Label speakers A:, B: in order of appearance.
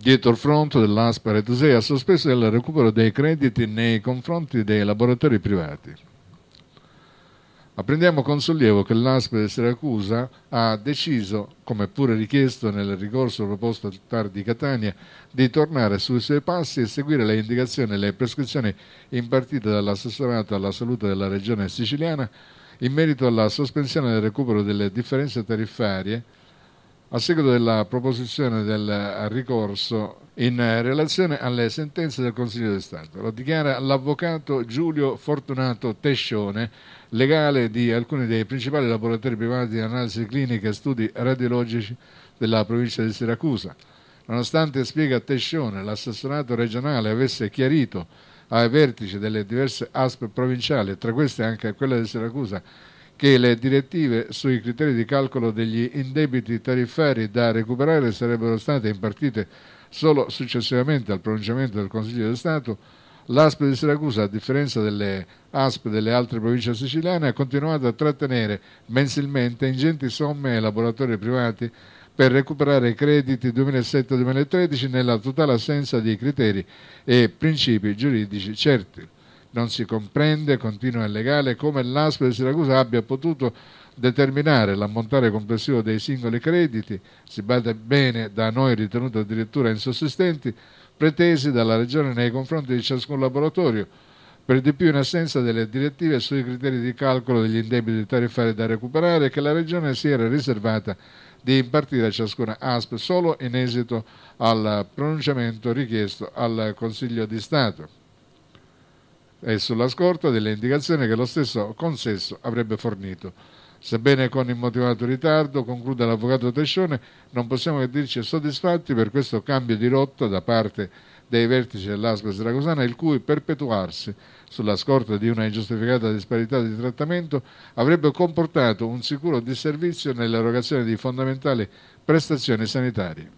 A: dietro il fronte dell'ASPA Rete ha sospeso il recupero dei crediti nei confronti dei laboratori privati. Apprendiamo con sollievo che l'ASPA di Siracusa ha deciso, come pure richiesto nel ricorso proposto al TAR di Catania, di tornare sui suoi passi e seguire le indicazioni e le prescrizioni impartite dall'assessorato alla salute della regione siciliana in merito alla sospensione del recupero delle differenze tariffarie a seguito della proposizione del ricorso in relazione alle sentenze del Consiglio di Stato. Lo dichiara l'avvocato Giulio Fortunato Tescione, legale di alcuni dei principali laboratori privati di analisi clinica e studi radiologici della provincia di Siracusa. Nonostante, spiega Tescione, l'assessorato regionale avesse chiarito ai vertici delle diverse ASP provinciali, tra queste anche quella di Siracusa, che le direttive sui criteri di calcolo degli indebiti tariffari da recuperare sarebbero state impartite solo successivamente al pronunciamento del Consiglio di Stato, l'ASP di Siracusa, a differenza delle ASP delle altre province siciliane, ha continuato a trattenere mensilmente ingenti somme ai laboratori privati per recuperare i crediti 2007-2013 nella totale assenza di criteri e principi giuridici certi. Non si comprende, continua il legale, come l'ASP di Siracusa abbia potuto determinare l'ammontare complessivo dei singoli crediti, si bada bene da noi ritenuti addirittura insussistenti, pretesi dalla Regione nei confronti di ciascun laboratorio, per di più in assenza delle direttive sui criteri di calcolo degli indebiti tariffari da recuperare che la Regione si era riservata di impartire a ciascuna ASP solo in esito al pronunciamento richiesto al Consiglio di Stato e sulla scorta delle indicazioni che lo stesso consesso avrebbe fornito. Sebbene con immotivato ritardo, conclude l'avvocato Tescione, non possiamo che dirci soddisfatti per questo cambio di rotta da parte dei vertici dell'ASPA Siracusana, il cui perpetuarsi sulla scorta di una ingiustificata disparità di trattamento avrebbe comportato un sicuro disservizio nell'erogazione di fondamentali prestazioni sanitarie.